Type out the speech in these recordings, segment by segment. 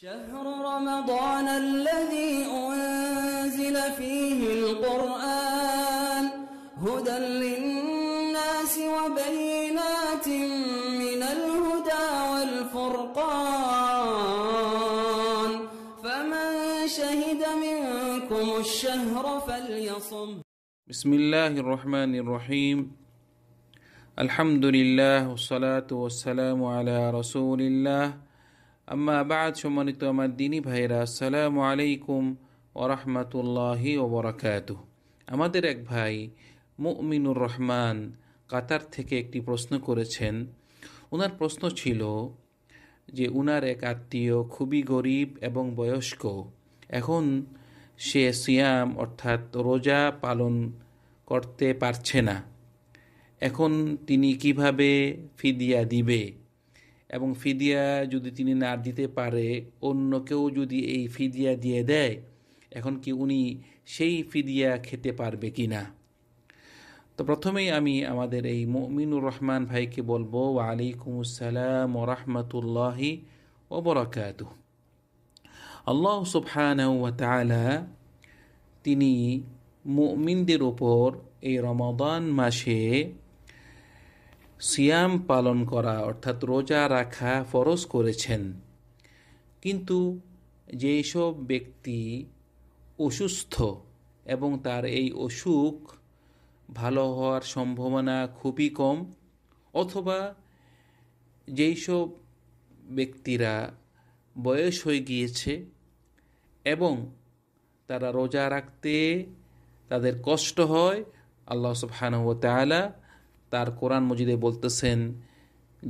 شهر رمضان الذي أنزل فيه القرآن هدى للناس وبينات من الهدى والفرقان فمن شهد منكم الشهر فليصم بسم الله الرحمن الرحيم الحمد لله والصلاة والسلام على رسول الله আম্মা আবাদ সম্মানিত আমার দিনী ভাইরা আসসালামু আলাইকুম ওরহমতুল্লাহি ওবরাকাত আমাদের এক ভাই মুমিনুর রহমান কাতার থেকে একটি প্রশ্ন করেছেন ওনার প্রশ্ন ছিল যে উনার এক আত্মীয় খুবই গরিব এবং বয়স্ক এখন সে সিয়াম অর্থাৎ রোজা পালন করতে পারছে না এখন তিনি কিভাবে ফিদিয়া দিবে এবং ফিদিয়া যদি তিনি না দিতে পারে অন্য কেউ যদি এই ফিদিয়া দিয়ে দেয় এখন কি উনি সেই ফিদিয়া খেতে পারবে কি না তো প্রথমেই আমি আমাদের এই মমিনুর রহমান ভাইকে বলবো ওয়ালাইকুম আসসালাম ও রহমতুল্লাহি ও বরাকাত আল্লাহ সুফান তিনি মমিনদের ওপর এই রমাদান মাসে সিয়াম পালন করা অর্থাৎ রোজা রাখা ফরজ করেছেন কিন্তু যেসব ব্যক্তি অসুস্থ এবং তার এই অসুখ ভালো হওয়ার সম্ভাবনা খুবই কম অথবা যেই সব ব্যক্তিরা বয়স হয়ে গিয়েছে এবং তারা রোজা রাখতে তাদের কষ্ট হয় আল্লাহ সুবহানাহু তার কোরআন মজিদে বলতেছেন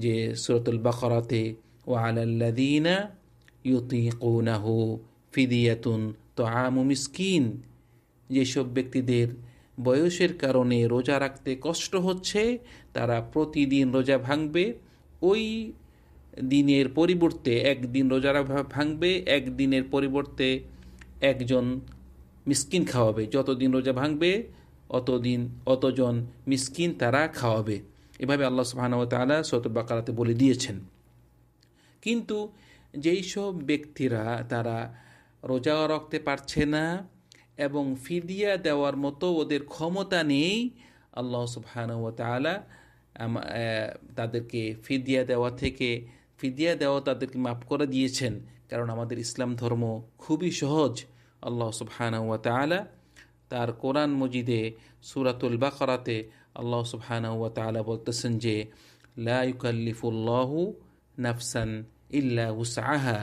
যে সুরতুল বাকরাতে ও আলাল্লাদিনা ইউতিকৌনাহু ফিদিয়াতুন তো আমু মিসকিন যেসব ব্যক্তিদের বয়সের কারণে রোজা রাখতে কষ্ট হচ্ছে তারা প্রতিদিন রোজা ভাঙবে ওই দিনের পরিবর্তে একদিন রোজা ভাঙবে একদিনের পরিবর্তে একজন মিসকিন খাওয়াবে যতদিন রোজা ভাঙবে অতদিন অতজন মিসকিন তারা খাওয়াবে এভাবে আল্লাহ সুবাহানাও তালা সতবাকারাতে বলে দিয়েছেন কিন্তু যেই সব ব্যক্তিরা তারা রোজাও রাখতে পারছে না এবং ফিদিয়া দেওয়ার মতো ওদের ক্ষমতা নেই আল্লাহ সুবহানাহু তালা তাদেরকে ফিদিয়া দেওয়া থেকে ফিদিয়া দেওয়া তাদেরকে মাফ করে দিয়েছেন কারণ আমাদের ইসলাম ধর্ম খুবই সহজ আল্লাহ সুবহানাহু তালা তার কোরআন মজিদে সুরাতুল বাকরাতে আল্লাহ সুবহানাহুয়া তালা বলতেছেন যে লাইকাল্লিফুল্লাহু নাফসান ইল্লা হুসাহা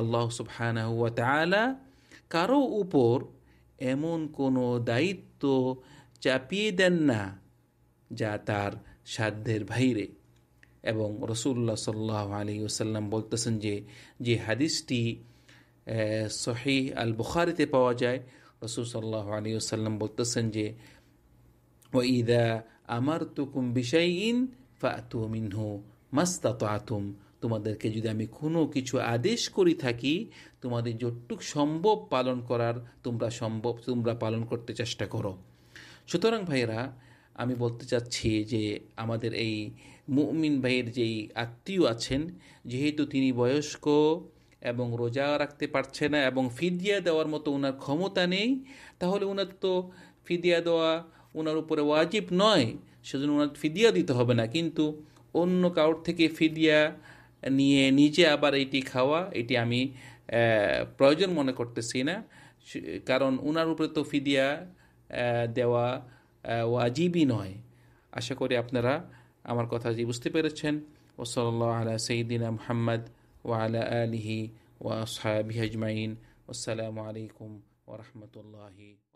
আল্লাহ সুবহানাহুয়া তালা কারো উপর এমন কোনো দায়িত্ব চাপিয়ে দেন না যা তার সাধ্যের বাইরে এবং রসুল্লাহ সাল্লাহ আলী ওসাল্লাম বলতেছেন যে যে হাদিসটি সহি আল বুখারিতে পাওয়া যায় রসুল সাল্লাহ আলী বলতেছেন যে ও ইদা আমার তুকুম বিষয় ইন ফাতু মিনহু মাস্তাত আতুম তোমাদেরকে যদি আমি কোনো কিছু আদেশ করি থাকি তোমাদের যতটুক সম্ভব পালন করার তোমরা সম্ভব তোমরা পালন করতে চেষ্টা করো সুতরাং ভাইরা আমি বলতে চাচ্ছি যে আমাদের এই মুমিন ভাইয়ের যেই আত্মীয় আছেন যেহেতু তিনি বয়স্ক এবং রোজা রাখতে পারছে না এবং ফিদিয়া দেওয়ার মতো ওনার ক্ষমতা নেই তাহলে ওনার তো ফিদিয়া দেওয়া ওনার উপরে ওয়াজিব নয় সেজন্য ওনার ফিদিয়া দিতে হবে না কিন্তু অন্য কারোর থেকে ফিদিয়া নিয়ে নিজে আবার এটি খাওয়া এটি আমি প্রয়োজন মনে করতেছি না কারণ ওনার উপরে তো ফিদিয়া দেওয়া ওয়াজিবই নয় আশা করি আপনারা আমার কথা যে বুঝতে পেরেছেন ওসল আলা সঈদিনা মোহাম্মদ وعلى آله وأصحابه أجمعين والسلام عليكم ورحمة الله